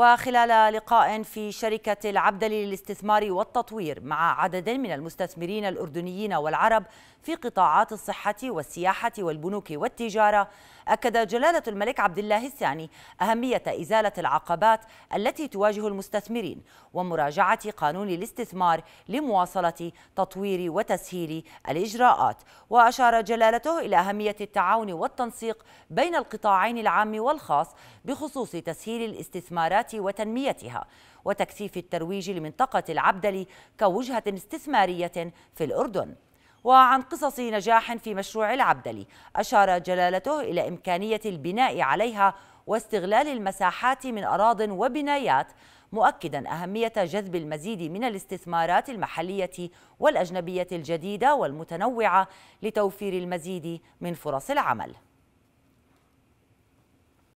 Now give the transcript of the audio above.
وخلال لقاء في شركة العبدلي للاستثمار والتطوير مع عدد من المستثمرين الأردنيين والعرب في قطاعات الصحة والسياحة والبنوك والتجارة أكد جلالة الملك عبد الله الثاني أهمية إزالة العقبات التي تواجه المستثمرين ومراجعة قانون الاستثمار لمواصلة تطوير وتسهيل الإجراءات وأشار جلالته إلى أهمية التعاون والتنسيق بين القطاعين العام والخاص بخصوص تسهيل الاستثمارات الاستثمارات وتنميتها وتكثيف الترويج لمنطقة العبدلي كوجهة استثمارية في الأردن وعن قصص نجاح في مشروع العبدلي أشار جلالته إلى إمكانية البناء عليها واستغلال المساحات من أراض وبنايات مؤكدا أهمية جذب المزيد من الاستثمارات المحلية والأجنبية الجديدة والمتنوعة لتوفير المزيد من فرص العمل